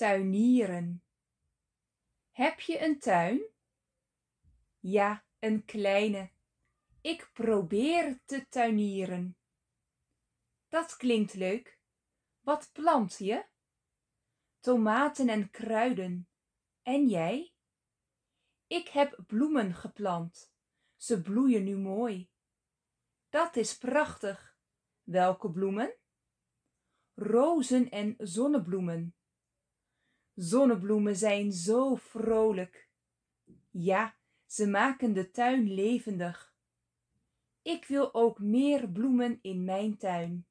tuinieren. Heb je een tuin? Ja, een kleine. Ik probeer te tuinieren. Dat klinkt leuk. Wat plant je? Tomaten en kruiden. En jij? Ik heb bloemen geplant. Ze bloeien nu mooi. Dat is prachtig. Welke bloemen? Rozen en zonnebloemen. Zonnebloemen zijn zo vrolijk. Ja, ze maken de tuin levendig. Ik wil ook meer bloemen in mijn tuin.